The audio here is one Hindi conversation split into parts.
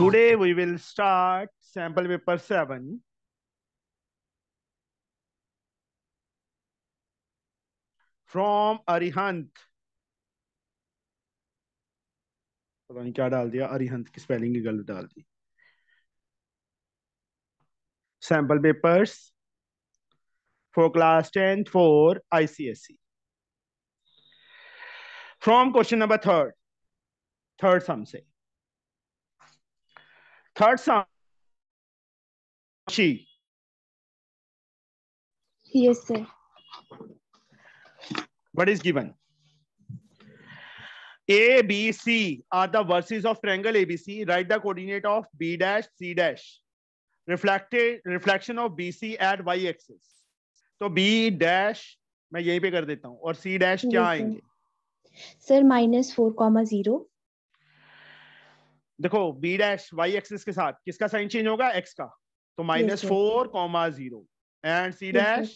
Today we will start sample paper 7. From Arihant. पता नहीं क्या डाल दिया अरिहंत की स्पेलिंग ही गलत डाल दी sample papers for class tenth for ICSE from question number third third sum से third Sakshi yes sir what is given A B C are the vertices of triangle ABC right the coordinate of B dash C dash reflected reflection of B C at Y axis तो बी डैश मैं यहीं पे कर देता हूं और सी डैश क्या आएंगे sir minus four comma zero देखो बी डैश वाई एक्सिस के साथ किसका साइन चेंज होगा एक्स का तो minus four comma zero and C dash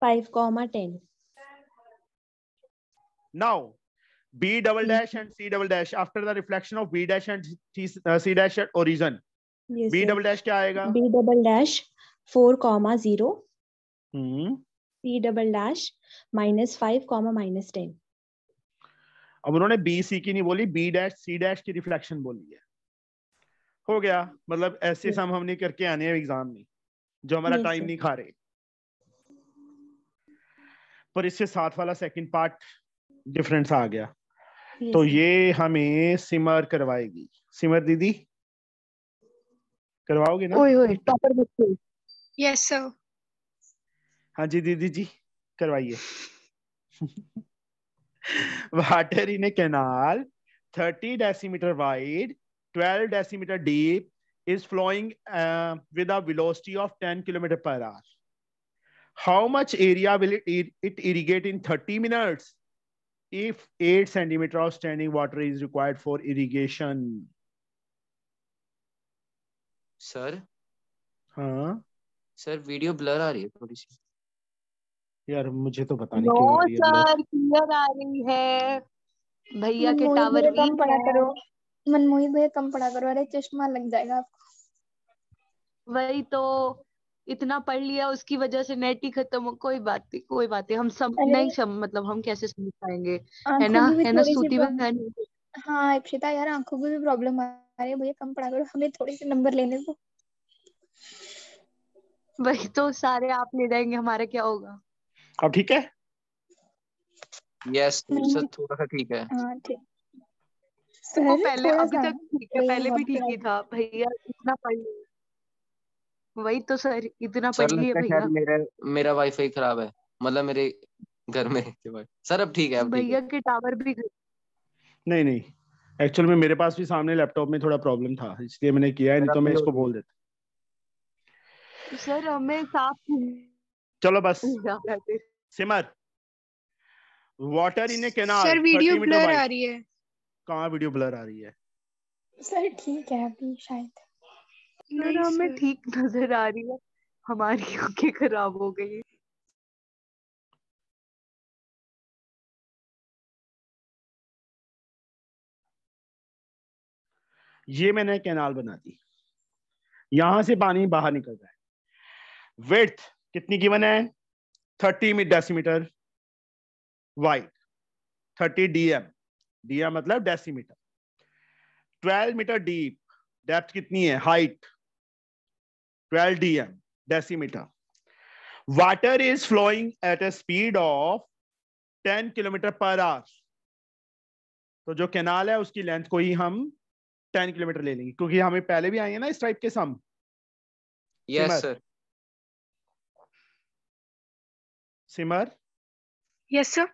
five comma ten now B double dash and C double dash after the reflection of B dash and C dash at origin. Yes, B sir. double dash क्या आएगा? B double dash four comma zero. हम्म. C double dash minus five comma minus ten. अब उन्होंने B C की नहीं बोली B dash C dash की reflection बोली है. हो गया मतलब ऐसे हम्म। सम हमने करके आने हैं एग्जाम में जो हमारा टाइम नहीं खा रहे पर इससे साथ वाला सेकंड पार्ट डिफरेंस आ गया तो ये हमें सिमर करवाएगी सिमर दीदी करवाओगे ना ओए टॉपर यस सर हाँ जी दीदी जी करवाइए water in a canal thirty decimeter wide 12 decimeter deep is flowing uh, with a velocity of 10 kilometer per hour. How much area will it, it, it irrigate in 30 minutes? If 8 centimeter of standing water is required for irrigation. Sir? हाँ सर वीडियो ब्लर आ रही है थोड़ी सी यार मुझे तो पता नहीं क्यों आ रही है सर क्लियर आ रही है भैया के टावर भी पढ़ा करो मनमोहित भैया कम पढ़ा करो अरे चश्मा लग जाएगा आपको वही तो इतना पढ़ लिया उसकी वजह से नेट ही खत्म हो कोई बात नहीं कोई बात नहीं हम सब नहीं सम, मतलब हम कैसे समझ पाएंगे है ना है ना सूती बहन हाँ इप्सिता यार आंखों की भी प्रॉब्लम आ रही है भैया कम पढ़ा करो हमें थोड़े से नंबर लेने दो वही तो सारे आप ले जाएंगे हमारा क्या होगा अब ठीक है यस yes, थोड़ा सा ठीक है हाँ ठीक इसको पहले अभी तक ठीक है पहले भी ठीक ही था भैया इतना पढ़ वही तो सर इतना पढ़ लिया भैया मेरा मेरा वाईफाई खराब है मतलब मेरे घर में सर अब ठीक है भैया के टावर भी नहीं नहीं एक्चुअल में मेरे पास भी सामने लैपटॉप में थोड़ा प्रॉब्लम था इसलिए मैंने किया है नहीं तो मैं इसको बोल देता सर हमें साफ चलो बस Simar water in a canal sir video blur आ रही है कहाँ वीडियो ब्लर आ रही है सर ठीक है अभी शायद सर हमें ठीक नजर आ रही है हमारी आंखें खराब हो गई ये मैंने कैनाल बना दी यहां से पानी बाहर निकल रहा है वेथ कितनी गिवन है thirty decimeter wide thirty DM दिया मतलब decimeter twelve meter deep depth कितनी है height twelve DM decimeter water is flowing at a speed of ten kilometer per hour तो जो कैनाल है उसकी लेंथ को ही हम टेन किलोमीटर ले लेंगे क्योंकि हमें पहले भी आएंगे ना इस टाइप के sum yes sir Simar yes sir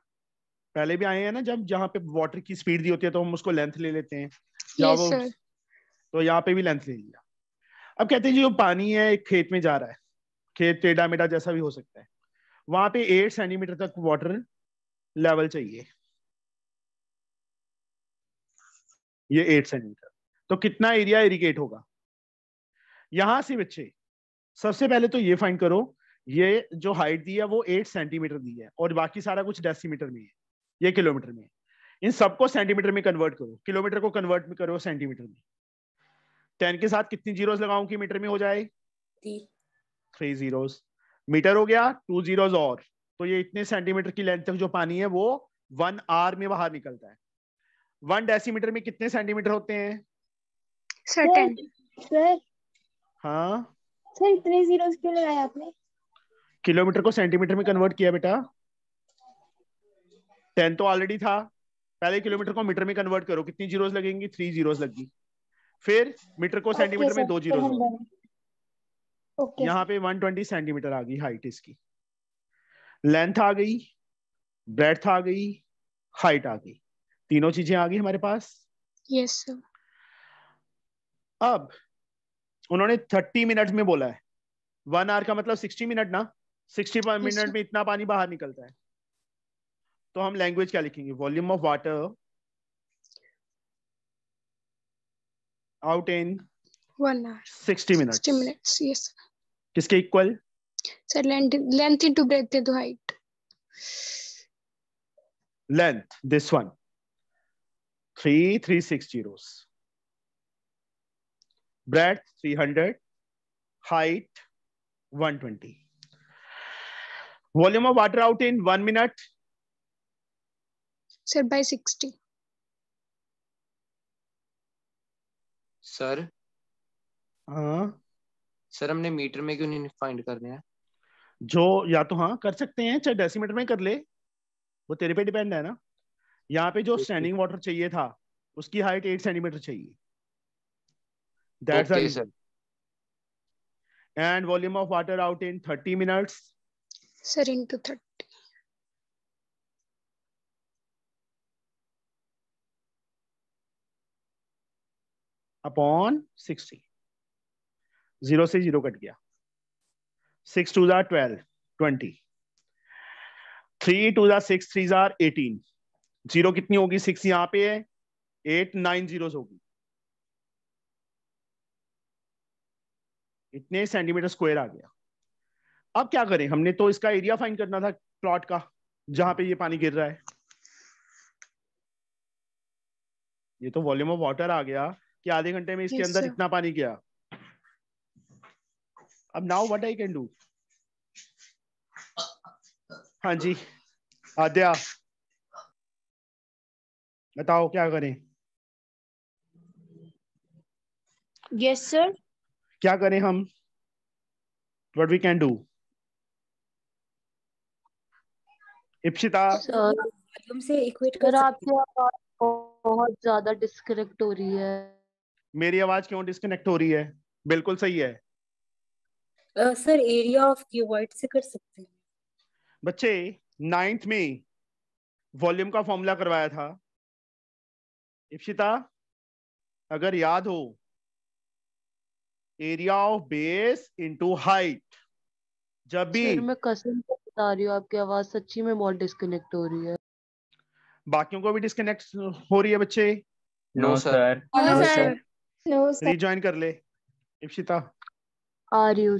पहले भी आए हैं ना जब जहाँ पे वाटर की स्पीड दी होती है तो हम उसको लेंथ ले लेते हैं या वो, तो यहाँ पे भी लेंथ ले लिया अब कहते हैं जी जो पानी है खेत में जा रहा है खेत टेढ़ा मेढ़ा जैसा भी हो सकता है वहां पे एट सेंटीमीटर तक वाटर लेवल चाहिए ये एट सेंटीमीटर तो कितना एरिया इरिगेट होगा यहां से बच्चे सबसे पहले तो ये फाइंड करो ये जो हाइट दी है वो एट सेंटीमीटर दी है और बाकी सारा कुछ डेसीमीटर में है ये किलोमीटर में इन सबको सेंटीमीटर में कन्वर्ट करो किलोमीटर को कन्वर्ट में करो सेंटीमीटर में टेन के साथ कितनी जीरोस लगाऊं कि मीटर में हो जाए थ्री जीरोस मीटर हो गया टू जीरोस और तो ये इतने सेंटीमीटर की लेंथ तक जो पानी है वो वन आर में बाहर निकलता है वन डेसीमीटर में कितने सेंटीमीटर होते हैं सर हाँ सर इतने जीरोस क्यों लगाए आपने किलोमीटर को सेंटीमीटर में कन्वर्ट किया बेटा टेन तो ऑलरेडी था पहले किलोमीटर को मीटर में कन्वर्ट करो कितनी जीरोस लगेंगी थ्री जीरोस लगी फिर मीटर को सेंटीमीटर में दो जीरो तो यहाँ पे 120 सेंटीमीटर आ गई हाइट इसकी लेंथ आ गई ब्रेथ आ गई हाइट आ गई तीनों चीजें आ गई हमारे पास यस yes, अब उन्होंने थर्टी मिनट में बोला है वन आवर का मतलब सिक्सटी मिनट ना सिक्सटी मिनट yes, में इतना पानी बाहर निकलता है तो हम लैंग्वेज क्या लिखेंगे volume of water out in one hour sixty minute sixty minutes yes किसके equal sir length length into breadth into height six zero one three hundred height one twenty volume of water out in one minute sir by sixty sir हाँ सर हमने मीटर में क्यों नहीं फाइंड करने हैं जो या तो हाँ कर सकते हैं चाहे डेसीमीटर में कर ले वो तेरे पे डिपेंड है ना यहाँ पे जो स्टैंडिंग वाटर चाहिए था उसकी हाइट एट सेंटीमीटर चाहिए that's and volume of water out in thirty minutes sir into thirty upon sixty zero से जीरो कट गया सिक्स टू जार ट्वेल्व ट्वेंटी थ्री टू जार सिक्स थ्री जार एटीन जीरो कितनी होगी सिक्स यहां पे है एट नाइन जीरो होगी इतने सेंटीमीटर स्क्वायर आ गया अब क्या करें हमने तो इसका एरिया फाइंड करना था प्लॉट का जहां पे ये पानी गिर रहा है ये तो वॉल्यूम ऑफ वाटर आ गया कि आधे घंटे में इसके yes, अंदर sir. इतना पानी गया अब now what I can do हाँ जी आद्या बताओ क्या करें यस yes, सर क्या करें हम what we can do Ipsita से इक्वेट कर आपसे बहुत ज्यादा डिस्क्रिप्ट हो रही है मेरी आवाज क्यों डिस्कनेक्ट हो रही है बिल्कुल सही है सर एरिया ऑफ क्यूबॉइड से कर सकते हैं बच्चे नाइन्थ में वॉल्यूम का फॉर्मूला करवाया था इप्सिता अगर याद हो area of base into height जब भी मैं कसम से बता रही हूँ आपकी आवाज सच्ची में बहुत डिस्कनेक्ट हो रही है बाकियों को भी डिस्कनेक्ट हो रही है बच्चे no sir no sir no sir rejoin कर ले Ifshita are you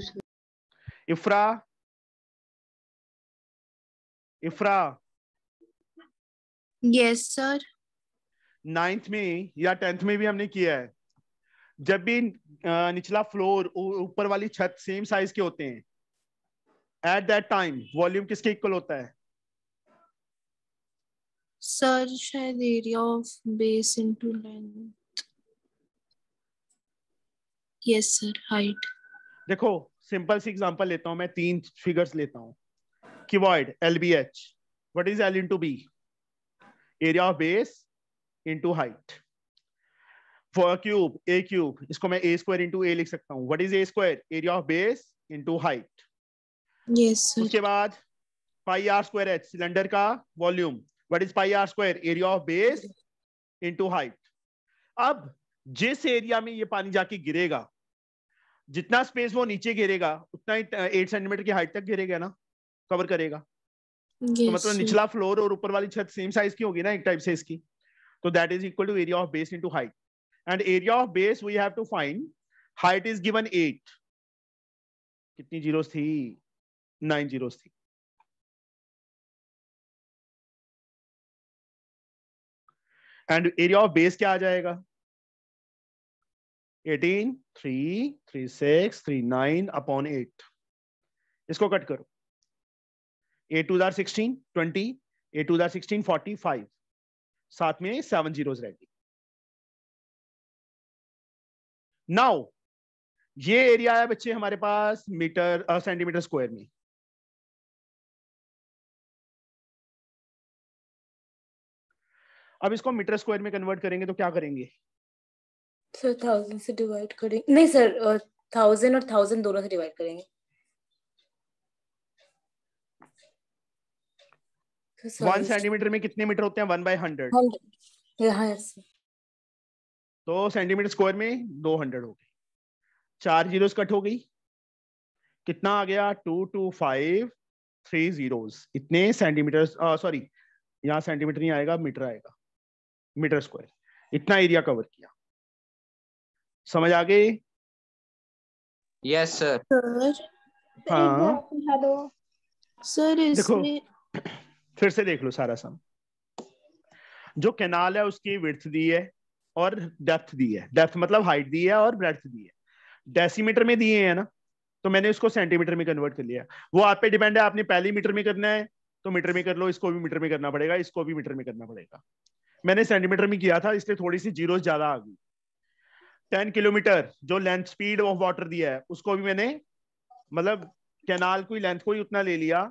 Ifra Ifra yes sir ninth में या टेंथ में भी हमने किया है जब भी निचला फ्लोर ऊपर वाली छत सेम साइज के होते हैं एट दैट टाइम वॉल्यूम किसके इक्वल होता है सर शायद area of base into length yes sir height देखो सिंपल सी एग्जांपल लेता हूं मैं तीन फिगर्स लेता हूं cuboid LBH what is L into B area of base into height for cube A cube इसको मैं ए स्क्वायर इनटू ए लिख सकता हूं what is A square area of base into height yes उसके बाद पाई आर स्क्वायर एच सिलेंडर का volume what is pi R square area of base into height अब जिस एरिया में ये पानी जाके गिरेगा जितना स्पेस वो नीचे घेरेगा उतना ही एट सेंटीमीटर की हाइट तक घेरेगा ना कवर करेगा तो मतलब निचला फ्लोर और ऊपर वाली छत सेम साइज की होगी ना एक टाइप से इसकी तो that is equal to area of base into height and area of base we have to find height is given eight कितनी जीरोस थी नाइन जीरोस थी एंड एरिया ऑफ बेस क्या आ जाएगा eighteen three three six three nine upon eight इसको कट करो ए टू दर सिक्सटीन ट्वेंटी ए टू दर सिक्सटीन फोर्टी फाइव साथ में सेवन जीरोज रहेगी नाउ ये एरिया है बच्चे हमारे पास मीटर सेंटीमीटर स्क्वायर में अब इसको मीटर स्क्वायर में कन्वर्ट करेंगे तो क्या करेंगे सर थाउजेंड से डिवाइड करेंगे नहीं सर थाउजेंड और थाउजेंड दोनों से डिवाइड करेंगे वन तो सेंटीमीटर में कितने मीटर होते हैं वन बाई हंड्रेड तो सेंटीमीटर स्क्वायर में दो हंड्रेड हो गए चार जीरो कट हो गई कितना आ गया two two five three zero इतने सेंटीमीटर सॉरी यहाँ सेंटीमीटर नहीं आएगा मीटर आएगा मीटर स्क्वायर इतना एरिया कवर किया समझ आ गई यस सर हाँ सर देखो फिर से देख लो सारा सम जो कैनाल है उसकी विर्थ दी है और डेप्थ दी है डेप्थ मतलब हाइट दी है और ब्रेथ दी है डेसीमीटर में दिए हैं ना तो मैंने इसको सेंटीमीटर में कन्वर्ट कर लिया वो आप पे डिपेंड है आपने पहले मीटर में करना है तो मीटर में कर लो इसको भी मीटर में करना पड़ेगा इसको भी मीटर में करना पड़ेगा मैंने सेंटीमीटर में किया था इसलिए थोड़ी सी जीरो ज्यादा आ गई टेन किलोमीटर जो लेंथ स्पीड ऑफ वाटर दिया है उसको भी मैंने मतलब कैनाल को ही लेंथ को ही उतना ले लिया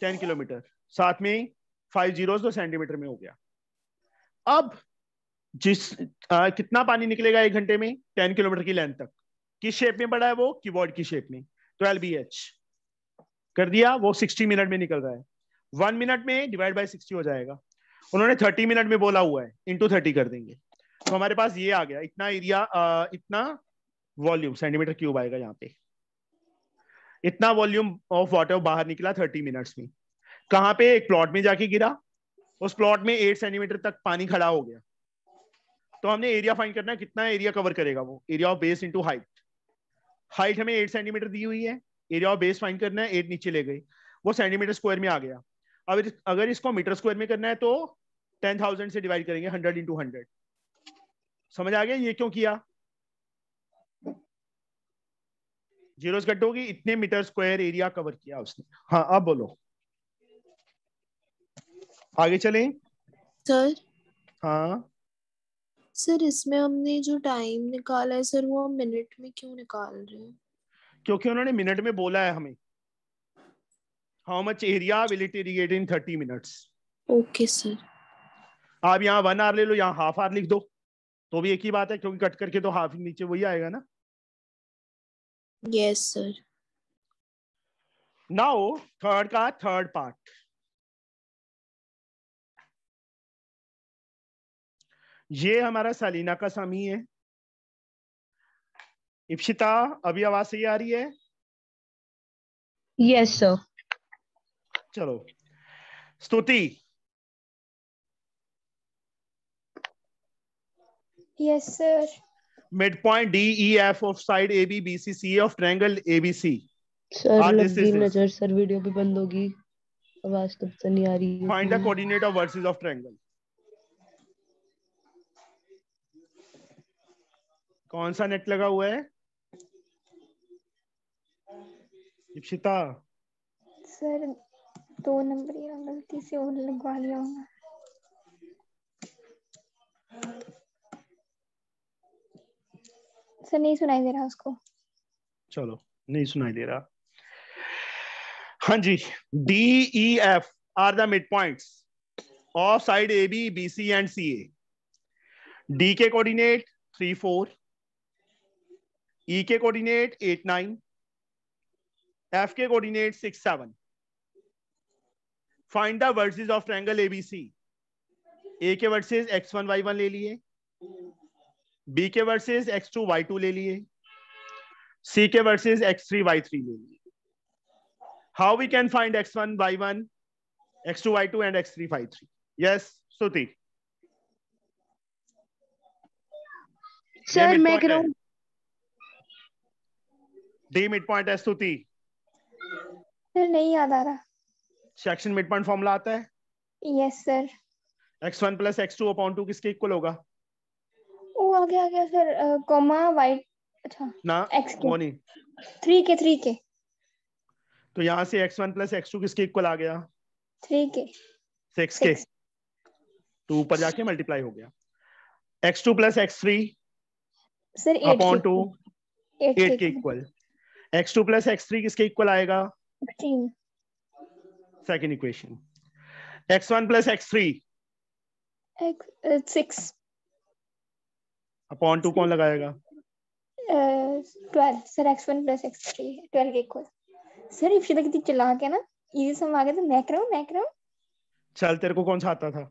टेन किलोमीटर साथ में फाइव जीरो दो सेंटीमीटर में हो गया अब जिस आ, कितना पानी निकलेगा एक घंटे में टेन किलोमीटर की लेंथ तक किस शेप में पड़ा है वो कीबोर्ड की शेप में ट्वेल्व बी एच कर दिया वो सिक्सटी मिनट में निकल रहा है वन मिनट में डिवाइड बाई सिक्सटी हो जाएगा उन्होंने थर्टी मिनट में बोला हुआ है इंटू थर्टी कर देंगे तो हमारे पास ये आ गया इतना एरिया इतना वॉल्यूम सेंटीमीटर क्यूब आएगा यहाँ पे इतना वॉल्यूम ऑफ वाटर बाहर निकला थर्टी मिनट्स में कहाँ पे एक प्लॉट में जाके गिरा उस प्लॉट में एट सेंटीमीटर तक पानी खड़ा हो गया तो हमने एरिया फाइंड करना है कितना एरिया कवर करेगा वो area of base into height height हमें एट सेंटीमीटर दी हुई है एरिया ऑफ बेस फाइंड करना है एट नीचे ले गई वो सेंटीमीटर स्क्वायर में आ गया अब अगर इसको मीटर स्क्वायर में करना है तो टेन थाउजेंड से डिवाइड करेंगे हंड्रेड इंटू हंड्रेड समझ आ गया ये क्यों किया जीरो कट होगी इतने मीटर स्क्वायर एरिया कवर किया उसने हाँ अब बोलो आगे चले सर हाँ सर इसमें हमने जो टाइम निकाला है सर वो हम मिनट में क्यों निकाल रहे हैं क्योंकि उन्होंने मिनट में बोला है हमें how much area will it irrigate in thirty minutes okay sir आप यहाँ वन आवर ले लो यहाँ हाफ आवर लिख दो तो भी एक ही बात है क्योंकि कट करके तो हाफ नीचे वही आएगा ना यस सर नाउ थर्ड का थर्ड पार्ट ये हमारा सलीना का समी है इप्सिता अभी आवाज सही आ रही है यस yes, सर चलो स्तुति Yes, sir. Midpoint D E F of side A B B C BCCA e of triangle A B ABC. Sir लगी नजर सर वीडियो भी बंद होगी आवाज तब तो से नहीं आ रही है find the coordinate of vertices of triangle कौन सा नेट लगा हुआ है दीक्षिता सर दो नंबर ही गलती से और लगवा लिया होगा से नहीं सुनाई दे रहा उसको चलो नहीं सुनाई दे रहा हाँ जी D E F are the mid points of side A B B C and C A D के कोऑर्डिनेट थ्री फोर ई के कोऑर्डिनेट एट नाइन एफ के coordinate six seven find the vertices of triangle C A के vertices X one Y one ले लिए बी के vertices X two Y two ले लिए सी के vertices X three Y three ले लिए how we can find X one Y one x two Y two and X three Y three yes Suti sir मैं कह रहा हूँ डी मिड पॉइंट है स्तुति सर नहीं याद आ रहा सेक्शन मिड पॉइंट फॉर्मूला आता है yes sir X one plus x two upon two किसके इक्वल होगा आगे आ गया सर कॉमा वाइट अच्छा ना एक्स वो नहीं थ्री के थ्री के तो यहाँ से X one plus x two किसके इक्वल आ गया थ्री के सिक्स के तो ऊपर जाके मल्टीप्लाई हो गया X two plus X three sir upon two eight के equal X two plus X three किसके इक्वल आएगा second equation X one plus X three six upon two कौन लगाएगा twelve sir X one plus X three twelve के इक्वल सर इफ्शा कितनी चला के ना इजी सम आ गए तो मैं कर मैं कर चल तेरे को कौन सा आता था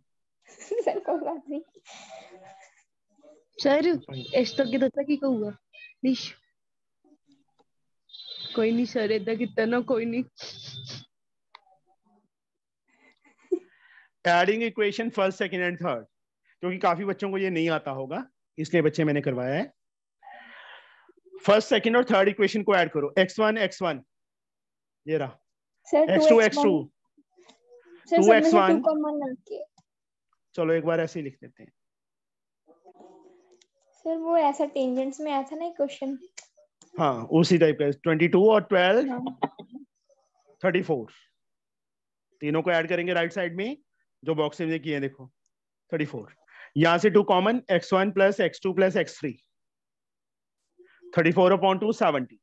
सर कोई बात नहीं सर इस एस्टर के दत्ता की कहूँगा निश कोई नहीं सर इदा कितना ना कोई नहीं adding equation first second and third क्योंकि काफी बच्चों को ये नहीं आता होगा इसलिए बच्चे मैंने करवाया है फर्स्ट सेकंड और थर्ड इक्वेशन को ऐड करो एक्स वन एक्स वन ये रहा X two x two two x one चलो एक बार ऐसे ही लिख देते हैं सर वो ऐसा टेंजेंट्स में आया था ना क्वेश्चन हाँ उसी टाइप का ट्वेंटी टू और ट्वेल्व थर्टी फोर तीनों को ऐड करेंगे राइट साइड में जो बॉक्स में किए देखो थर्टी फोर यहां से two common X one plus x two plus X three thirty four upon two seventy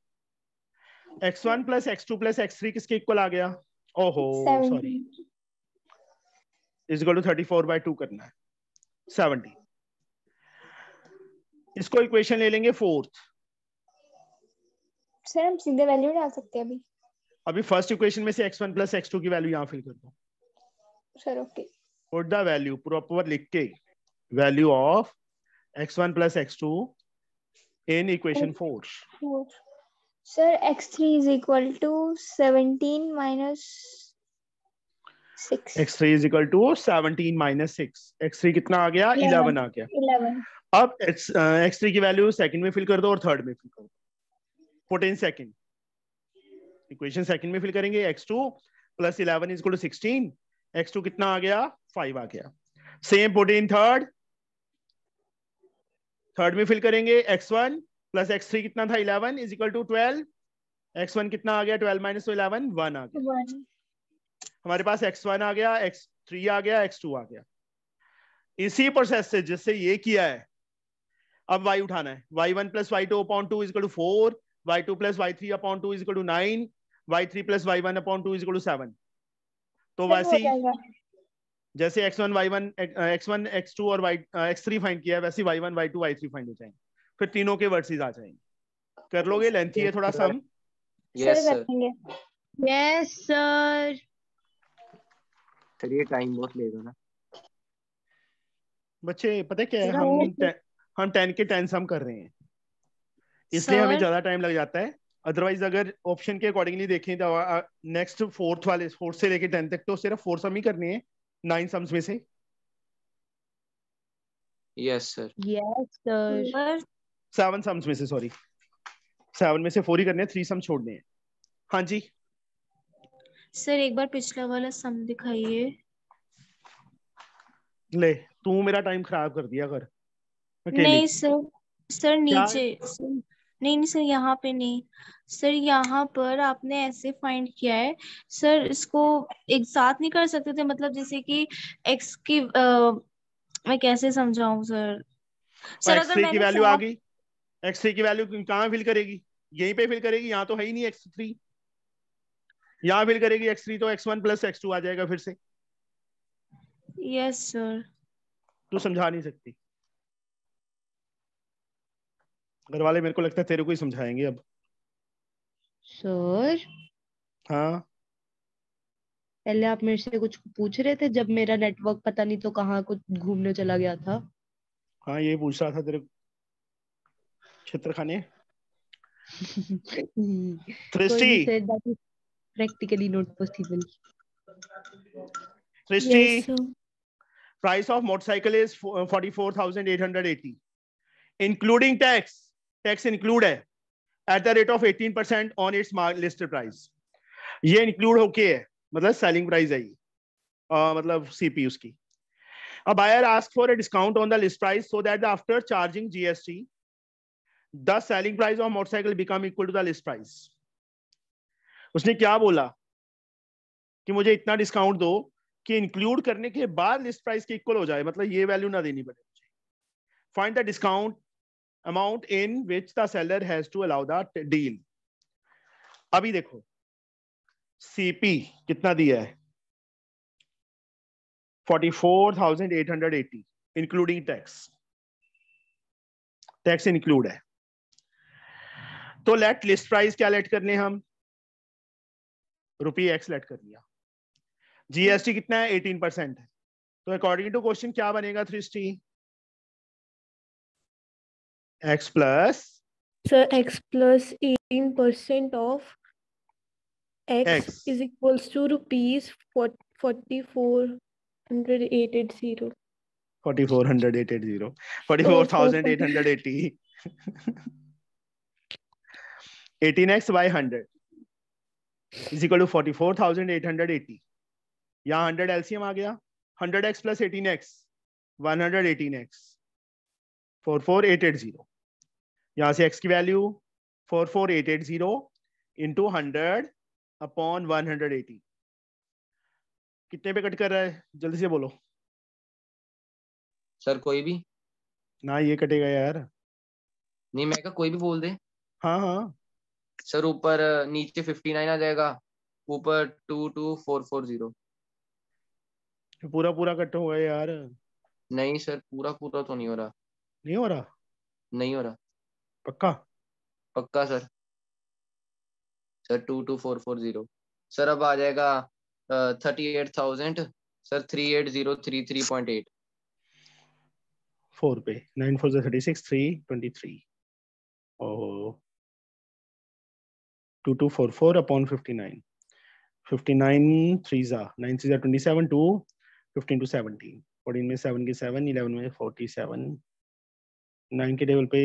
X one plus x two plus X three किसके इक्वल आ गया ओहो sorry is equal to thirty four by two करना है सेवनटी इसको इक्वेशन ले लेंगे फोर्थ सर हम सीधे वैल्यू डाल सकते हैं अभी अभी फर्स्ट इक्वेशन में से x1 प्लस एक्स की वैल्यू यहाँ फिल कर दो sir okay put the value proper लिख के value of x1 plus x2 in equation 4. Four. Sir, x3 is equal to 17 minus 6. x3 is equal to 17 minus 6. x3 कितना आ गया? 11, 11 आ गया. 11. अब x, uh, x3 की वैल्यू सेकंड में फिल कर दो और थर्ड में फिल कर दो 14 सेकंड इक्वेशन सेकंड में फिल करेंगे x2 plus eleven is two sixteen X two कितना आ गया फाइव आ गया सेम प्रोटीन थर्ड थर्ड में फिल करेंगे X one plus X three कितना था eleven is equal to twelve X one कितना आ गया ट्वेल्व माइनस इलेवन वन आ गया one. हमारे पास एक्स वन आ गया एक्स थ्री आ गया एक्स टू आ गया इसी प्रोसेस से जिससे ये किया है अब वाई उठाना है y one plus y two upon two is equal to four y two plus y three upon two is equal to nine y three plus y one upon two is equal to seven तो वैसे ही जैसे x one Y one x one x two और वाई एक्स थ्री फाइंड किया वैसे y one y two y three find हो जाएंगे फिर तीनों के वर्सेस आ जाएंगे कर लोगे लेंथी है थोड़ा सा हम यस सर चलिए टाइम बहुत लेगा ना बच्चे पता क्या है हम हम टेन के टेन सम कर रहे हैं इसलिए हमें ज्यादा टाइम लग जाता है अदरवाइज अगर ऑप्शन के अकॉर्डिंगली देखें तो नेक्स्ट फोर्थ वाले फोर्थ से लेके टेंथ तक तो सिर्फ फोर सम ही करनी है नाइन सम्स में से yes sir yes sir seven sums में से सॉरी सेवन में से फोर ही करने हैं थ्री सम छोड़ने हैं हाँ जी सर एक बार पिछला वाला सम दिखाइए ले तू मेरा टाइम खराब कर दिया कर नहीं सर सर नीचे नहीं नहीं सर यहाँ पे नहीं सर यहाँ पर आपने ऐसे फाइंड किया है सर इसको एक साथ नहीं कर सकते थे मतलब जैसे कि एक्स की आ, मैं कैसे समझाऊ सर सर अगर मैंने की वैल्यू आ गई एक्स थ्री की वैल्यू कहाँ फिल करेगी यहीं पे फिल करेगी यहाँ तो है ही नहीं एक्स थ्री यहाँ फिल करेगी एक्स थ्री तो x one plus x two आ जाएगा फिर से यस सर तू समझा नहीं सकती घर वाले मेरे को लगता है तेरे को ही समझाएंगे अब सर हाँ पहले आप मेरे से कुछ पूछ रहे थे जब मेरा नेटवर्क पता नहीं तो कहाँ कुछ घूमने चला गया था हाँ ये पूछ रहा था तेरे क्षेत्र खाने थ्रिस्टी practically not possible forty four thousand eight hundred eighty including tax tax include है at the rate of 18 percent on its listed price ये इंक्लूड होके है मतलब सेलिंग प्राइस आई मतलब सीपी उसकी a buyer ask for a discount on the list price so that after charging GST the selling price of motorcycle become equal to the list price उसने क्या बोला कि मुझे इतना डिस्काउंट दो कि इंक्लूड करने के बाद लिस्ट प्राइस के इक्वल हो जाए मतलब ये वैल्यू ना देनी पड़े find the discount amount in which the seller has to allow the deal अभी देखो सीपी कितना दिया है forty four thousand eight hundred eighty including tax tax include है तो लेट लिस्ट प्राइस क्या लेट करने हम रुपी एक्स लेट कर लिया जीएसटी कितना है एटीन परसेंट है तो अकॉर्डिंग टू क्वेश्चन क्या बनेगा थ्री स्टी x plus sir x plus 18 percent of x, x, is equals to rupees 44880 44880 44880 18x by 100 is equal to 44880 यहाँ 100 एलसीएम आ गया 100x प्लस 18x 118x 44880 यहाँ से एक्स की value four four eight eight zero into hundred upon one hundred eighty कितने पे कट कर रहा है जल्दी से बोलो सर कोई भी ना ये कटेगा यार नहीं मैं का कोई भी बोल दे हाँ हाँ सर ऊपर नीचे फिफ्टी नाइन आ जाएगा ऊपर two two four four zero पूरा पूरा कट होगा यार नहीं सर पूरा पूरा तो नहीं हो रहा नहीं हो रहा नहीं हो रहा पक्का पक्का sir sir two two four four zero sir अब आ जाएगा thirty eight thousand sir three eight zero three three point eight four पे नाइन फोर जो thirty six three twenty three और two two four four upon fifty nine fifty nine three ज़ा नाइन थ्री ज़ा twenty seven two fifteen two seventeen fourteen में सेवन के सेवन इलेवन में फोर्टी सेवन नाइन के टेबल पे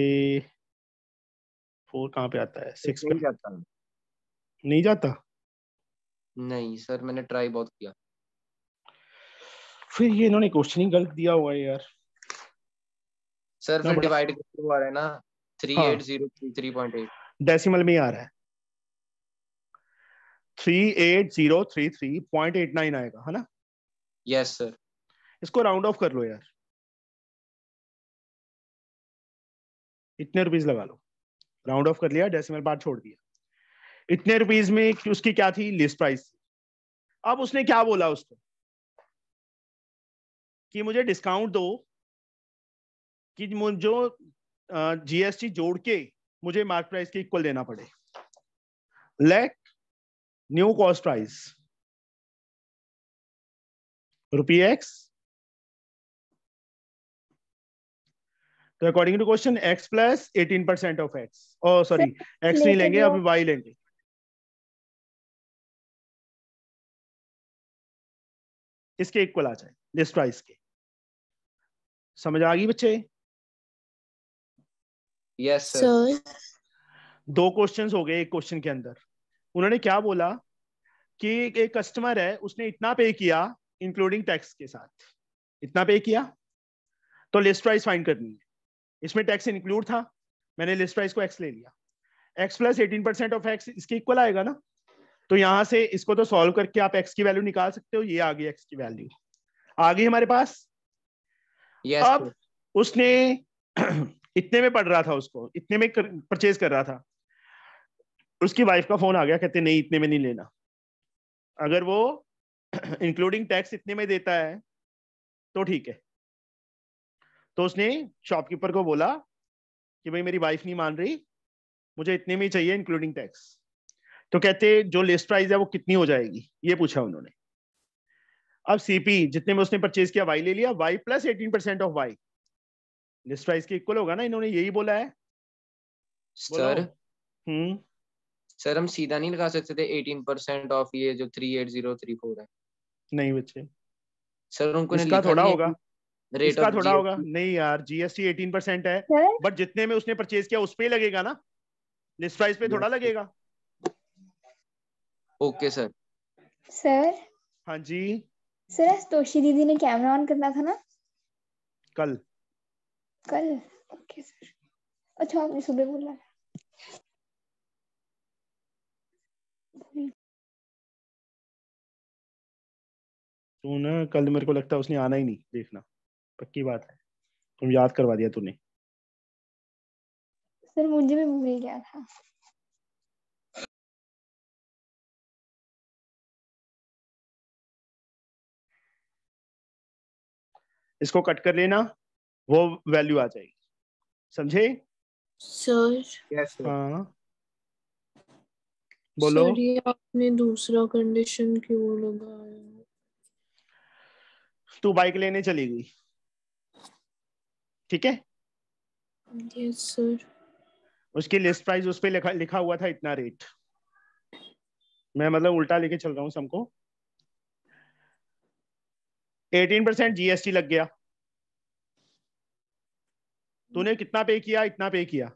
फोर कहाँ पे आता है सिक्स पे जाता नहीं जाता नहीं सर मैंने ट्राई बहुत किया फिर ये इन्होंने क्वेश्चन ही गलत दिया हुआ है यार सर फिर डिवाइड कर रहा है ना 38033.8 डेसिमल हाँ। में आ रहा है 38033.89 आएगा है ना यस सर इसको राउंड ऑफ कर लो यार इतने रुपीज लगा लो राउंड ऑफ कर लिया डेसिमल पार्ट छोड़ दिया इतने रुपीज में उसकी क्या थी लिस्ट प्राइस अब उसने क्या बोला उसको कि मुझे डिस्काउंट दो कि जो जीएसटी जोड़ के मुझे मार्क प्राइस के इक्वल देना पड़े let new cost price rupee x तो according to question x plus eighteen percent of x oh sorry x नहीं लेंगे अब y लेंगे इसके इक्वल आ जाए लिस्ट प्राइस के समझ आ गई बच्चे यस yes, दो क्वेश्चंस हो गए एक क्वेश्चन के अंदर उन्होंने क्या बोला कि एक कस्टमर है उसने इतना पे किया इंक्लूडिंग टैक्स के साथ इतना पे किया तो लिस्ट प्राइस फाइंड करनी है इसमें टैक्स इंक्लूड था मैंने लिस्ट प्राइस को एक्स ले लिया x plus eighteen percent of x इसके इक्वल आएगा ना तो यहाँ से इसको तो सॉल्व करके आप एक्स की वैल्यू निकाल सकते हो ये आ गई एक्स की वैल्यू आ गई हमारे पास yes, अब उसने इतने में पढ़ रहा था उसको इतने में परचेज कर रहा था उसकी वाइफ का फोन आ गया कहते नहीं इतने में नहीं लेना अगर वो इंक्लूडिंग टैक्स इतने में देता है तो ठीक है तो उसने शॉपकीपर को बोला कि भाई मेरी वाइफ नहीं मान रही मुझे इतने में चाहिए इंक्लूडिंग टैक्स तो कहते जो लिस्ट प्राइस है वो कितनी हो जाएगी ये पूछा उन्होंने अब सीपी जितने में उसने परचेज किया वाई ले लिया y plus eighteen percent of y list price के इक्वल होगा ना इन्होंने यही बोला है सर हम्म सर हम सीधा नहीं लगा सकते थे 18% ऑफ ये जो 38034 है नहीं बच्चे सर उनको ने थोड़ा होगा रेट इसका थोड़ा होगा नहीं यार जीएसटी एटीन परसेंट है बट जितने में उसने परचेज किया उस पर लगेगा ना लिस्ट प्राइस पे थोड़ा लगेगा ओके सर सर हाँ जी सर तोशी दीदी ने कैमरा ऑन करना था ना कल कल ओके सर अच्छा आपने सुबह बोला तो ना कल मेरे को लगता है उसने आना ही नहीं देखना पक्की बात है तुम याद करवा दिया तूने सर मुझे भी भूल गया था इसको कट कर लेना वो वैल्यू आ जाएगी समझे सर यस हाँ बोलो सर ये आपने दूसरा कंडीशन क्यों लगाया तू बाइक लेने चली गई ठीक है yes, उसकी लिस्ट प्राइस उस पर लिखा, लिखा हुआ था इतना रेट मैं मतलब उल्टा लेके चल रहा हूँ सबको 18 परसेंट जीएसटी लग गया तूने कितना पे किया इतना पे किया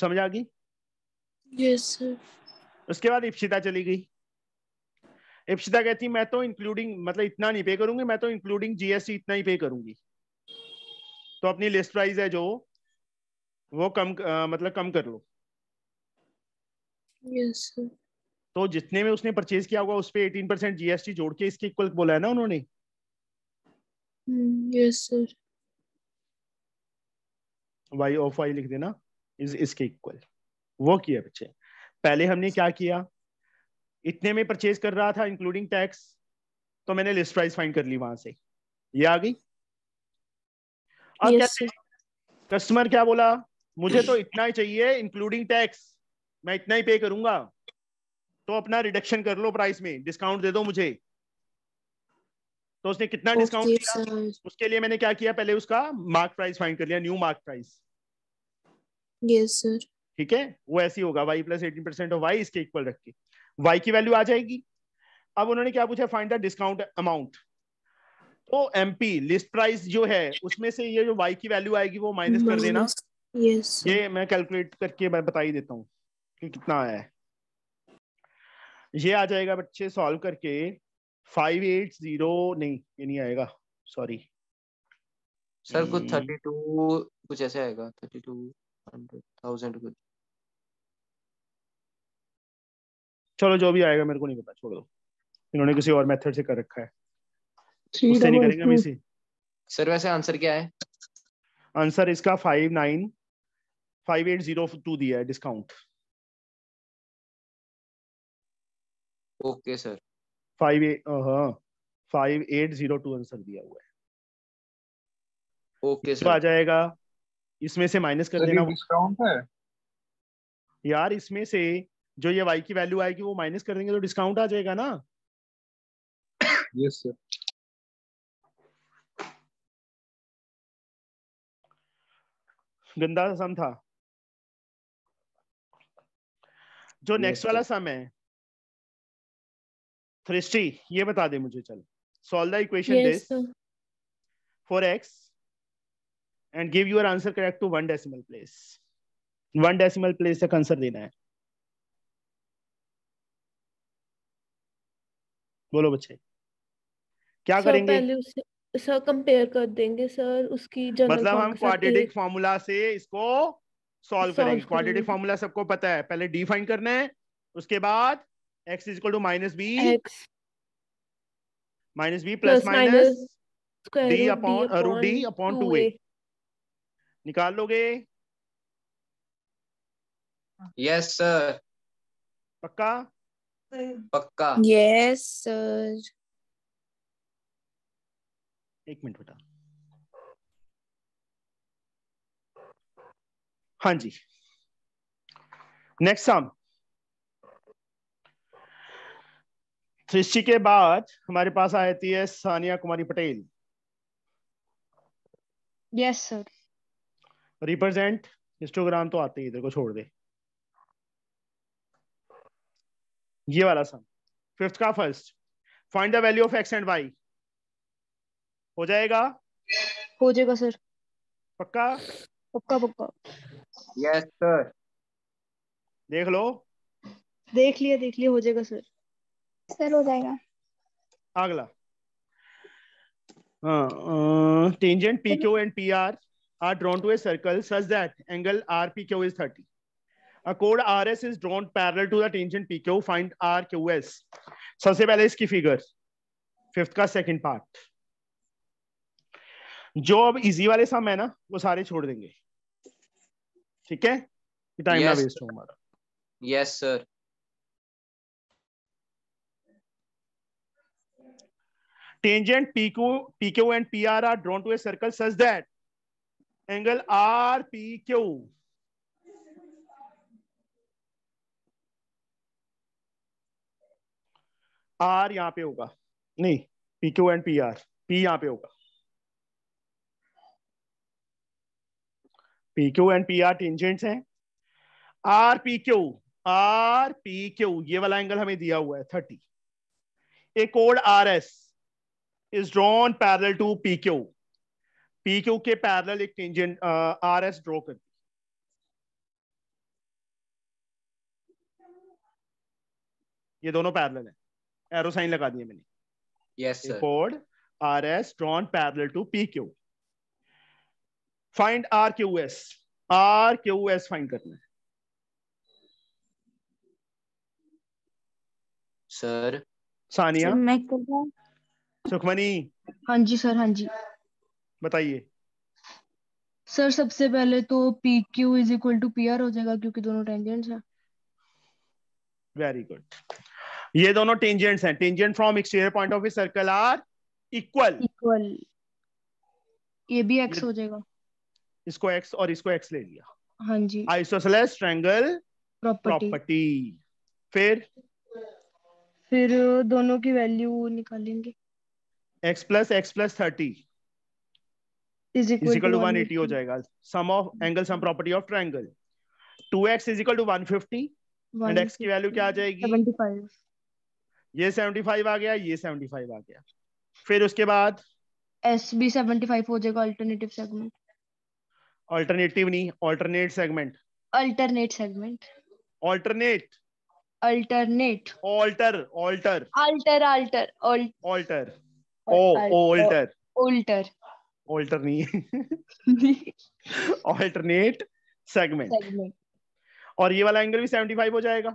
समझ आ गई यस सर उसके बाद इप्सिता चली गई इप्सिता कहती मैं तो इंक्लूडिंग मतलब इतना नहीं पे करूंगी मैं तो इंक्लूडिंग जीएसटी इतना ही पे करूंगी तो अपनी लिस्ट प्राइस है जो वो कम आ, मतलब कम कर लो yes, तो जितने में उसने परचेज किया होगा उस पर एटीन परसेंट जीएसटी जोड़ के इसके इक्वल बोला है ना उन्होंने hmm, yes, sir. Y of y लिख देना इज इसके इक्वल वो किया बच्चे पहले हमने क्या किया इतने में परचेज कर रहा था इंक्लूडिंग टैक्स तो मैंने लिस्ट प्राइस फाइंड कर ली वहां से ये आ गई अब yes. क्या कस्टमर क्या बोला मुझे तो इतना ही चाहिए इंक्लूडिंग टैक्स मैं इतना ही पे करूंगा तो अपना रिडक्शन कर लो प्राइस में डिस्काउंट दे दो मुझे तो उसने कितना डिस्काउंट okay, दिया उसके लिए मैंने क्या किया पहले उसका मार्क प्राइस फाइंड कर लिया new mark price yes sir ठीक है वो ऐसी होगा y plus eighteen percent of y इसके इक्वल रख के वाई की वैल्यू आ जाएगी अब उन्होंने क्या पूछा फाइंड द डिस्काउंट अमाउंट तो एमपी लिस्ट प्राइस जो है उसमें से ये जो वाई की वैल्यू आएगी वो माइनस कर देना yes. ये मैं कैलकुलेट करके मैं बता ही देता हूँ कि कितना आया है ये आ जाएगा बच्चे सॉल्व करके फाइव एट जीरो नहीं ये नहीं आएगा सॉरी सर कुछ थर्टी hmm। टू कुछ ऐसे आएगा थर्टी टू हंड्रेड थाउजेंड कुछ चलो जो भी आएगा मेरे को नहीं पता छोड़ दो इन्होंने किसी और मेथड से कर रखा है उससे नहीं करेंगे इसी सर वैसे आंसर क्या है आंसर इसका five nine five eight zero two दिया है discount okay sir five eight five eight zero two answer दिया हुआ है ओके सर आ जाएगा इसमें से माइनस कर देना डिस्काउंट है यार इसमें से जो ये वाई की वैल्यू आएगी वो माइनस कर देंगे तो डिस्काउंट आ जाएगा ना यस yes, सर गंदा सम था जो नेक्स्ट वाला सम है थ्रिस्टी ये बता दे मुझे चल solve the equation this for x and give your answer correct to one decimal place one decimal place तक आंसर देना है बोलो बच्चे क्या सर करेंगे सर कंपेयर कर देंगे सर उसकी मतलब हम क्वाड्रेटिक फॉर्मूला से इसको सॉल्व करेंगे क्वाड्रेटिक फॉर्मूला सबको पता है पहले डिफाइन करना है उसके बाद x is equal to minus b minus b plus minus d upon root d upon two a निकाल लोगे यस सर पक्का पक्का यस सर एक मिनट बेटा हाँ जी नेक्स्ट साम सृष्टि के बाद हमारे पास आती है Sania Kumari Patel yes sir represent histogram तो आते ही इधर को छोड़ दे ये वाला सम फिफ्थ का first find the value of x and y हो जाएगा हो जाएगा सर पक्का पक्का पक्का यस सर देख लो देख लिया देख लिया हो जाएगा सर सर हो जाएगा अगला tangent P Q and P R are drawn to a circle such that angle R P Q is thirty A code RS is drawn parallel to the tangent PQ. Find r sabse pehle iski figure fifth ka second part jo ab easy wale sum hai na wo sare chhod denge theek hai ki time na waste ho हमारा yes sir tangent PQ, PQ and PR are drawn to a circle such that angle RPQ R यहां पे होगा नहीं P Q and P R P यहां पे होगा P Q and P R tangents हैं R P Q R P Q ये वाला एंगल हमें दिया हुआ है thirty R S is drawn parallel to P Q P Q के पैरल एक टेंजेंट आर एस ड्रॉ कर ये दोनों पैरेलल हैं एरो साइन लगा दिए मैंने यस सर कोड R S drawn parallel to P Q find R Q S R Q S find करना है सर सानिया सर, मैं कर सुखमनी हाँ जी सर हाँ जी बताइए सर सबसे पहले तो P Q is equal to P R हो जाएगा क्योंकि दोनों टेंजेंट्स हैं वेरी गुड ये दोनों टेंजेंट्स हैं tangent from exterior point of circle are equal equal ये भी एक्स हो जाएगा इसको एक्स और इसको एक्स ले लिया हाँ जी आइसोसेलेस ट्रायंगल प्रॉपर्टी फिर फिर दोनों की वैल्यू निकालेंगे x plus x plus thirty is equal to one eighty हो जाएगा sum of angle sum property of triangle two x is equal to one fifty and x की वैल्यू क्या आ जाएगी सेवेंटी फाइव ये सेवेंटी फाइव आ गया ये सेवेंटी फाइव आ गया फिर उसके बाद एस बी सेवेंटी फाइव हो जाएगा अल्टरनेटिव सेगमेंट अल्टरनेटिव नहीं alternate segment alternate segment alternate alternate alter alter alter alter alter oh alter alter alter नहीं ऑल्टरनेट सेगमेंट और ये वाला एंगल भी 75 हो जाएगा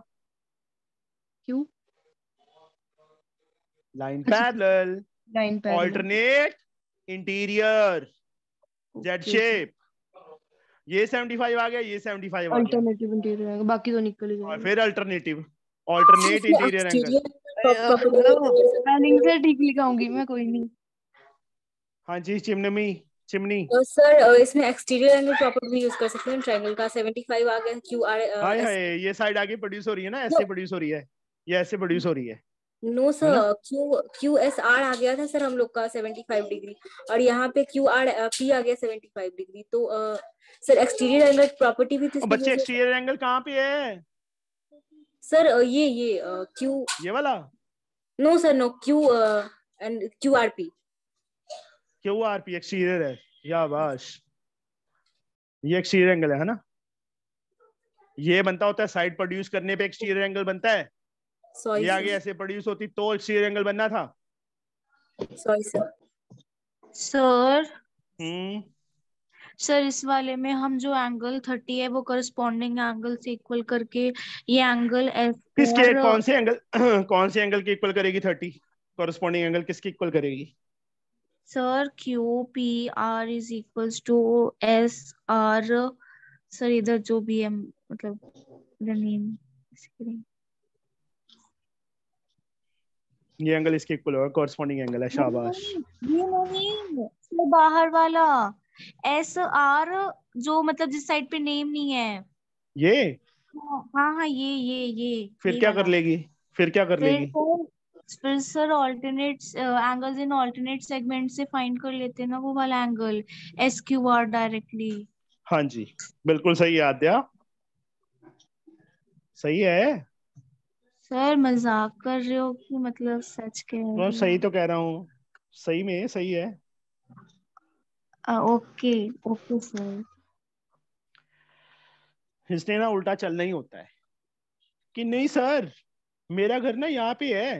क्यों line parallel line parallel alternate interior Z shape ये 75 आ गया ये 75 आ गया अल्टरनेटिव इंटीरियर बाकी तो निकल ही जाएगा फिर alternative alternate interior angle spelling से ठीक लिखाऊंगी मैं कोई नहीं हां जी चिमनी चिमनी तो सर इसमें एक्सटीरियर एंगल प्रॉपर भी यूज कर सकते हैं ट्रायंगल का 75 आ गया क्यू आर हाय हाय ये साइड आगे प्रोड्यूस हो रही है ना ऐसे प्रोड्यूस हो रही है ये ऐसे प्रोड्यूस हो रही है no sir Q Q S R आ गया था सर हम लोग का सेवेंटी फाइव डिग्री और यहाँ पे क्यू आर पी आ गया सेवेंटी फाइव डिग्री तो आ, सर एक्सटीरियर एंगल प्रॉपर्टी भी थी बच्चे एक्सटीरियर एंगल कहाँ पे है सर uh, ये ये क्यू uh, ये वाला no sir no Q and Q R P Q R P exterior है या बाश ये एक्सटीरियर एंगल है ना ये बनता होता है साइड प्रोड्यूस करने पे एक्सटीरियर एंगल बनता है सॉरी ये आगे ऐसे प्रोड्यूस होती तो एक्सटीरियर एंगल बनना था sorry sir sir hmm sir इस वाले में हम जो एंगल थर्टी है वो करस्पॉन्डिंग एंगल से इक्वल करके ये एंगल किसके कौन से एंगल कौन से एंगल के इक्वल करेगी थर्टी करस्पॉन्डिंग एंगल किसके इक्वल करेगी sir Q P R is equal to S R sir इधर जो भी है मतलब जमीन ये एंगल इसके इक्वल होगा कॉरस्पॉन्डिंग एंगल है शाबाश ये नहीं ये बाहर वाला एस आर जो मतलब जिस साइड पे नेम नहीं है ये हाँ, हाँ हाँ ये ये ये फिर ये क्या कर लेगी फिर क्या कर लेगी फिर sir alternate angles in alternate segment से फाइंड कर लेते हैं ना वो वाला angle S Q R directly हाँ जी बिल्कुल सही याद दिया सही है सर मजाक कर रहे हो कि मतलब सच कह रहे हो सही तो कह रहा हूँ सही में सही है ओके ओके सर इसने ना उल्टा चलना ही होता है कि नहीं सर मेरा घर ना यहाँ पे है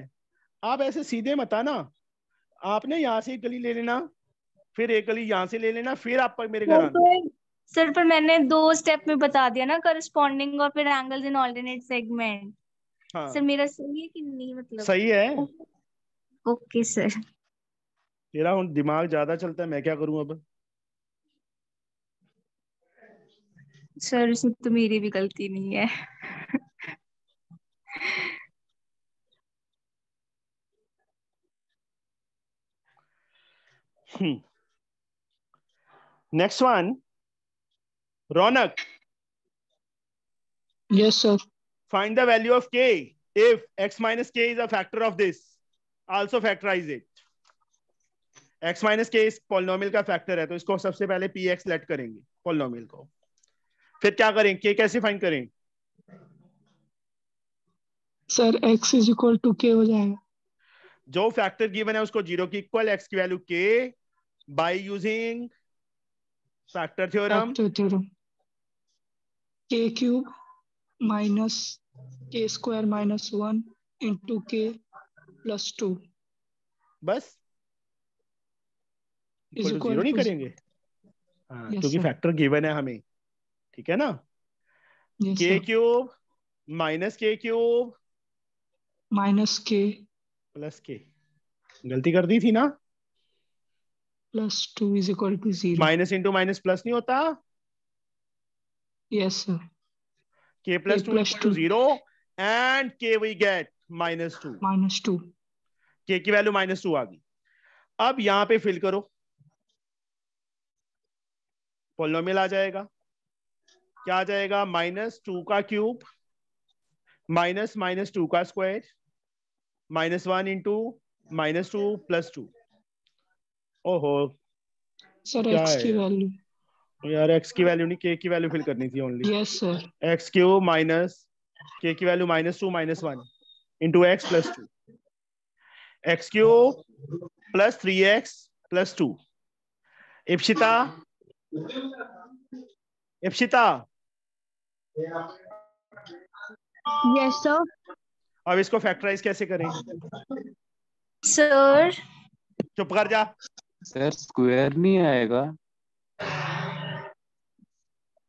आप ऐसे सीधे मत आना आपने यहाँ से एक गली ले लेना फिर एक गली यहाँ से ले लेना फिर आप पर मेरे घर आना सर पर मैंने दो स्टेप में बता दिया ना करस्पॉन्डिंग और फिर एंगल्स इन ऑल्टरनेट सेगमेंट हाँ. सर मेरा सही है कि नहीं मतलब सही है ओके सर तेरा हूँ दिमाग ज्यादा चलता है मैं क्या करूँ अब सर इसमें तो मेरी भी गलती नहीं है next hmm. One Raunak yes sir Find the value of k if x minus k is a factor of this. Also factorize it. x minus k इस पॉलिनोमियल का फैक्टर है तो इसको सबसे पहले पी एक्स लेट करेंगे पॉलिनोमियल को फिर क्या करें k कैसे फाइंड करें sir x is equal to k हो जाएगा जो फैक्टर गिवन है उसको जीरो की इक्वल एक्स की value k by using factor theorem theorem k cube minus k square minus one into k plus two बस जीरो नहीं करेंगे हाँ क्योंकि फैक्टर गिवन है हमें ठीक है ना k cube minus k cube minus k plus k गलती कर दी थी ना plus two is equal to zero minus into minus plus नहीं होता यस yes, सर k plus k 2 plus 2 0 and k we get minus 2 minus 2 k की वैल्यू minus 2 आ गई अब यहां पे फिल करो पोलोमिल आ जाएगा क्या आ जाएगा माइनस टू का क्यूब माइनस माइनस टू का square minus one into minus two plus two ओहो सर एक्स की वैल्यू तो यार x की वैल्यू नहीं k की वैल्यू फिल करनी थी only yes sir x cube minus k की value minus two minus one into x plus two x cube plus three x plus two Ipsita Ipsita yes sir अब इसको फैक्टराइज कैसे करें सर चुप कर जा सर स्क्वायर नहीं आएगा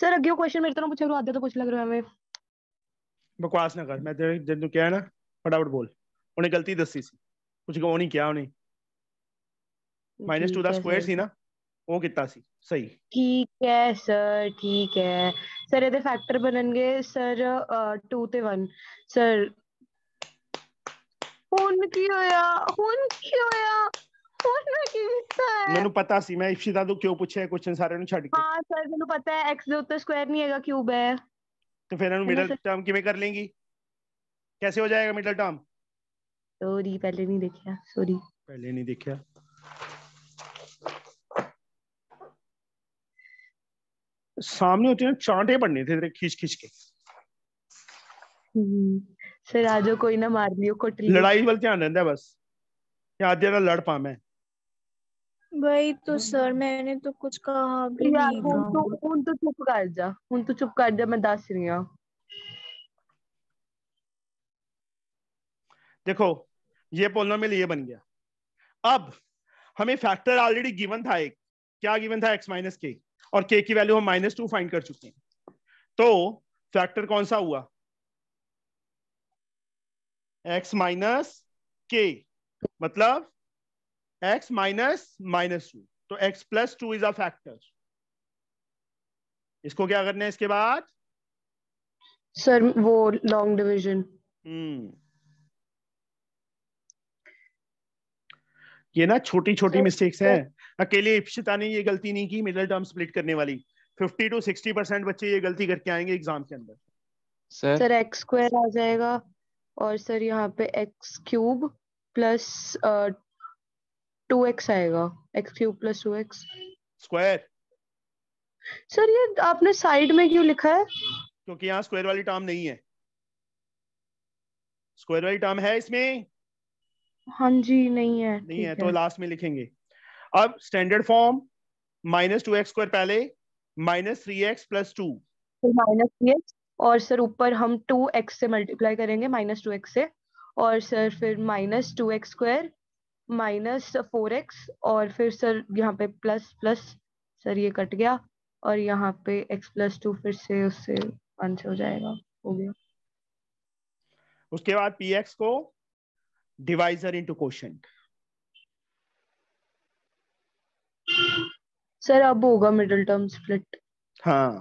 सर अगले क्वेश्चन मेरे तरह पूछे आधे तो कुछ लग रहा है हमें बकवास ना कर मैं तेरे जब क्या है ना फटाफट बोल उन्हें गलती दसी सी कुछ वो नहीं किया उन्हें माइनस टू का स्क्वायर सी ना ਉਹ ਕੀਤਾ ਸੀ ਸਹੀ ਠੀਕ ਹੈ ਸਰ ਠੀਕ ਹੈ ਸਰ ਇਹਦੇ ਫੈਕਟਰ ਬਣਨਗੇ ਸਰ 2 ਤੇ 1 ਸਰ ਹੁਣ ਕੀ ਹੋਇਆ ਹੁਣ ਕੀ ਹੋਇਆ ਮੈਨੂੰ ਪਤਾ ਸੀ ਮੈਂ ਤੋਂ ਕਿਉਂ ਪੁੱਛਿਆ ਕੁਐਸਚਨ ਸਾਰਿਆਂ ਨੂੰ ਛੱਡ ਕੇ ਹਾਂ ਸਰ ਮੈਨੂੰ ਪਤਾ ਹੈ x ਦੇ ਉੱਤੇ ਨਹੀਂ ਹੈਗਾ ਕਿਊਬ ਹੈ सामने होती है चांटे पड़ने थे खींच खींच के हम्म, सर आज कोई ना मार लियो कोटली लड़ाई वाल ध्यान रहता बस या लड़ पा मैं वही तो सर मैंने तो कुछ कहा भी यार, नहीं तो उन तो चुप कर जा उन तो चुप कर जा मैं दस रही हां देखो ये में ये बन गया अब हमें फैक्टर ऑलरेडी गिवन था एक क्या गिवन था एक्स माइनस के और के की वैल्यू हम माइनस टू फाइंड कर चुके हैं तो फैक्टर कौन सा हुआ एक्स माइनस के मतलब x माइनस माइनस टू तो x plus two is a factor इसको क्या करना है इसके बाद सर वो लॉन्ग डिविजन hmm. ये ना छोटी छोटी मिस्टेक्स हैं अकेले इप्सिता ने ये गलती नहीं की मिडिल टर्म स्प्लिट करने वाली 50 टू 60 परसेंट बच्चे ये गलती करके आएंगे एग्जाम के अंदर सर सर एक्स स्क्वायर आ जाएगा और सर यहाँ पे x cube plus two x आएगा x cube plus two x square sir ये आपने साइड में क्यों लिखा है क्योंकि यहाँ स्क्वायर वाली टर्म नहीं है स्क्वायर वाली टर्म है इसमें हाँ जी नहीं है नहीं है, है तो लास्ट में लिखेंगे अब standard form minus two x square पहले minus three x plus two minus three x और सर ऊपर हम टू एक्स से मल्टीप्लाई करेंगे माइनस टू एक्स से और सर फिर minus two x square minus four x और फिर सर यहाँ पे प्लस प्लस सर ये कट गया और यहाँ पे एक्स प्लस टू फिर से उससे आंसर हो जाएगा हो गया उसके बाद पी एक्स को डिवाइजर इनटू क्वेश्चन सर अब होगा मिडिल टर्म स्प्लिट हाँ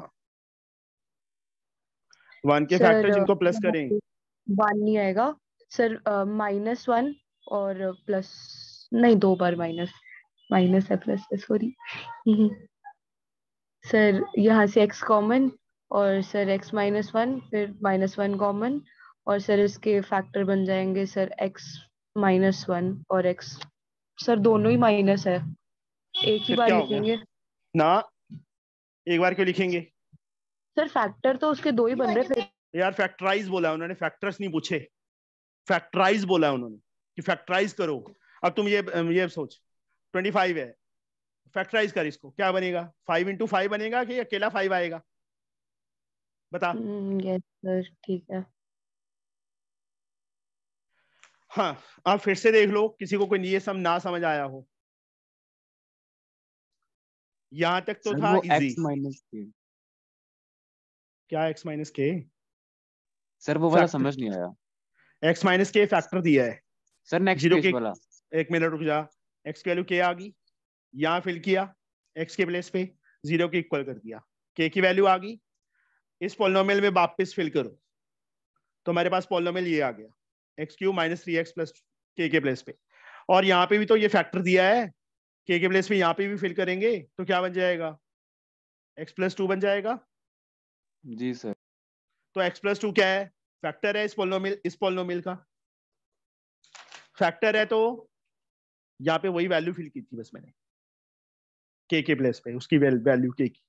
वन के फैक्टर जिनको प्लस करेंगे वन नहीं आएगा सर माइनस वन और प्लस नहीं दो बार माइनस माइनस है प्लस है सॉरी हम्म। सर यहाँ से एक्स कॉमन और सर एक्स माइनस वन फिर माइनस वन कॉमन और सर इसके फैक्टर बन जाएंगे सर एक्स माइनस वन और एक्स सर दोनों ही माइनस है एक ही बार लिखेंगे ना एक बार क्यों लिखेंगे सर फैक्टर तो उसके दो ही बन रहे फिर यार फैक्टराइज बोला उन्होंने फैक्टर्स नहीं पूछे फैक्टराइज बोला उन्होंने कि फैक्टराइज करो अब तुम ये ये सोच 25 है फैक्टराइज कर इसको क्या बनेगा फाइव इंटू फाइव बनेगा कि अकेला फाइव आएगा बता सर hmm, ठीक है हाँ आप फिर से देख लो किसी को कोई ये सब ना समझ आया हो यहाँ तक तो था इजी क्या एक्स माइनस के सर वो वाला समझ नहीं आया एक्स माइनस के फैक्टर दिया है सर नेक्स्ट पेज वाला एक मिनट रुक जा एक्स की वैल्यू के आ गई यहाँ फिल किया एक्स के प्लेस पे जीरो के इक्वल कर दिया के की वैल्यू आ गई इस पोलोमेल में वापिस फिल करो तो हमारे पास पोलोमेल ये आ गया x q minus three x plus के के प्लेस पे और यहाँ पे भी तो ये फैक्टर दिया है के के प्लेस पे यहाँ पे भी फिल करेंगे तो क्या बन जाएगा एक्स प्लस टू बन जाएगा जी सर तो एक्स प्लस टू क्या है फैक्टर है इस पोलोमिल इस पोलोमिल का फैक्टर है तो यहाँ पे वही वैल्यू फिल की थी बस मैंने के के प्लेस पे उसकी वैल्यू के की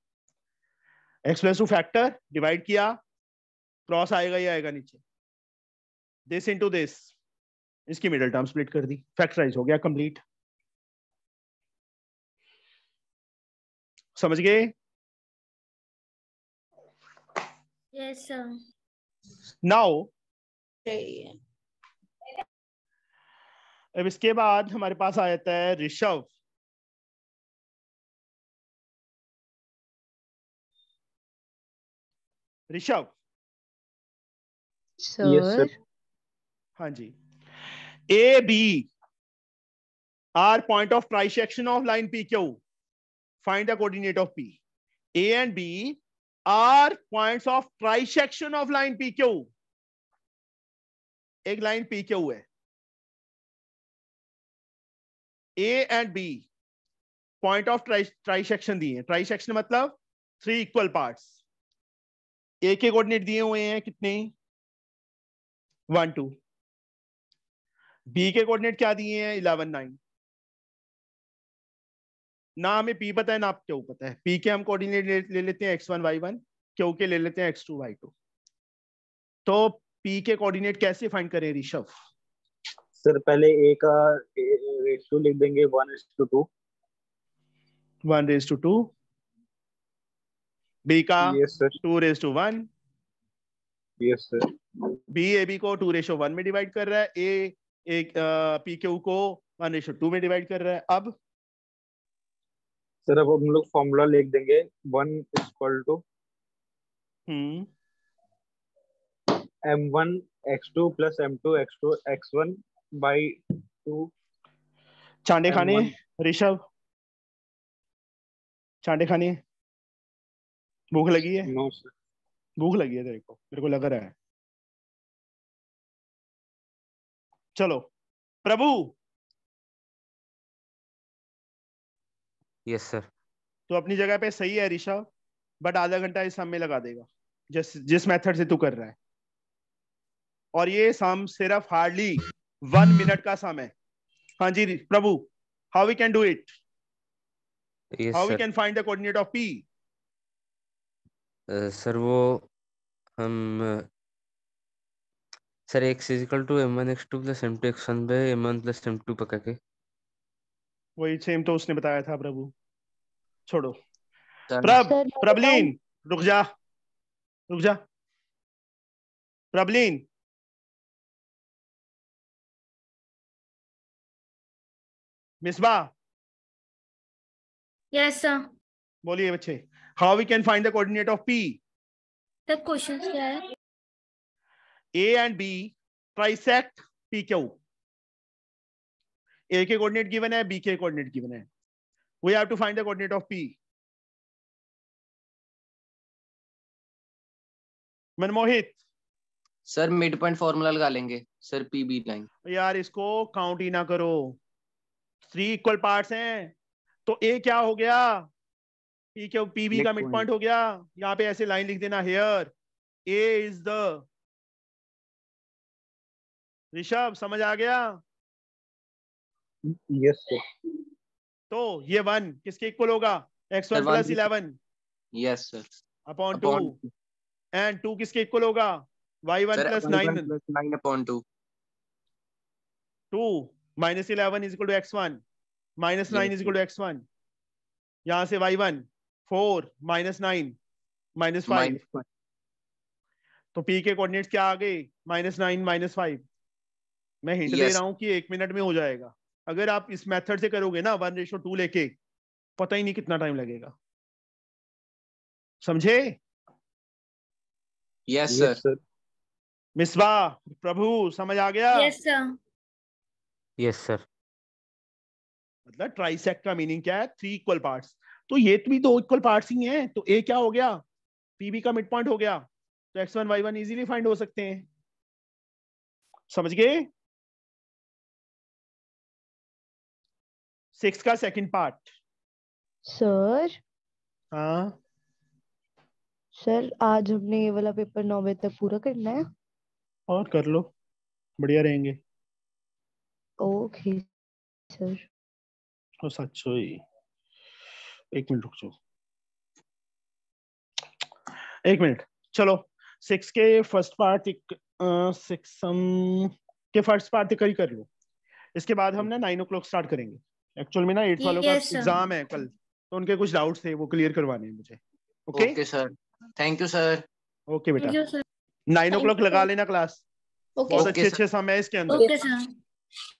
x plus two factor divide किया क्रॉस आएगा या आएगा नीचे दिस इनटू दिस इसकी मिडिल टर्म स्प्लिट कर दी फैक्टराइज हो गया कंप्लीट समझ गए यस सर नाउ अब इसके बाद हमारे पास आ जाता है ऋषभ ऋषभ हाँ जी A B are point of trisection of line P Q find the coordinate of P A and B are points of trisection of line P Q एक लाइन पी क्यू है A and B point of trisection दिए ट्राइसेक्शन मतलब थ्री इक्वल पार्ट्स ए के कोऑर्डिनेट दिए हुए हैं कितने वन टू बी के कोऑर्डिनेट क्या दिए हैं इलेवन नाइन ना हमें पी पता है ना आप क्यों पता है पी के हम कोऑर्डिनेट ले, ले लेते हैं एक्स वन वाई वन क्यों के ले लेते हैं एक्स टू वाई टू तो पी के कोऑर्डिनेट कैसे फाइंड करें ऋषभ सर पहले ए का रेशियो लिख देंगे one is two two one raise two two B का two raise two one yes sir B A B को टू रेशो वन में डिवाइड कर रहा है ए पी क्यू को वन रेशो टू में डिवाइड कर रहा है अब सर अब हम लोग फॉर्मूला लिख देंगे one is equal to m one x two plus m two x two x one by two. Chande Khani, Rishabh. चांटे खानी भूख लगी है नो सर भूख लगी है तेरे को मेरे को लग रहा है चलो प्रभु यस सर तो अपनी जगह पे सही है ऋषभ बट आधा घंटा इस शाम में लगा देगा जिस जिस मेथड से तू कर रहा है और ये शाम सिर्फ हार्डली वन मिनट का समय हाँ जी Prabhu how we can do it how we can find the coordinate of P sir वो हम sir x equal to m1 x2 plus m2 x1 पे m1 प्लस m2 पका के वही सेम तो उसने बताया था प्रभु छोड़ो प्रभ प्रबलीन रुक जा रुक जा प्रबलीन मिसबा यस सर बोलिए बच्चे how we can find the coordinate of P sir question क्या है A and B trisect P Q A के कोऑर्डिनेट गिवन है बी के कोऑर्डिनेट गिवन है we have to find the coordinate of P Manmohit sir mid point formula लगा लेंगे सर पी बी लाइन यार इसको काउंट ही ना करो थ्री इक्वल पार्ट्स हैं तो ए क्या हो गया ठीक है बी का मिड पॉइंट हो गया यहाँ पे ऐसे लाइन लिख देना here A is the Rishabh समझ आ गया यस yes, तो ये वन किसके इक्वल होगा x one plus eleven yes sir upon two and two किसके इक्वल होगा y one plus nine nine upon two two minus eleven is two x one minus nine is two x one यहां से y one four minus nine minus five तो पी के कोऑर्डिनेट्स क्या आ गए माइनस नाइन माइनस फाइव मैं हिंट yes. दे रहा हूँ कि एक मिनट में हो जाएगा अगर आप इस मेथड से करोगे ना वन रेशो टू लेके पता ही नहीं कितना टाइम लगेगा समझे यस सर मिसबा प्रभु समझ आ गया yes yes, sir yes sir मतलब ट्राइसेक्ट का मीनिंग क्या है थ्री इक्वल पार्ट्स तो ये भी दो इक्वल पार्ट्स ही हैं तो ए क्या हो गया पीबी का मिड पॉइंट हो गया तो x one Y one easily find हो सकते हैं समझ गए सिक्स का सेकंड पार्ट सर हाँ सर आज हमने ये वाला पेपर नौ बजे तक पूरा करना है और कर लो बढ़िया रहेंगे ओके सर ओ सच्चोई एक मिनट रुक जाओ एक मिनट चलो सिक्स के फर्स्ट पार्ट एक सिक्स के फर्स्ट पार्ट कर ही कर लो इसके बाद हम ना नाइन ओ क्लॉक स्टार्ट करेंगे एक्चुअल में ना एट वालों का एग्जाम है कल तो उनके कुछ डाउट्स थे वो क्लियर करवाने हैं मुझे okay sir thank you sir okay बेटा नाइन ओ क्लॉक लगा लेना क्लास बहुत अच्छे अच्छे समय है इसके अंदर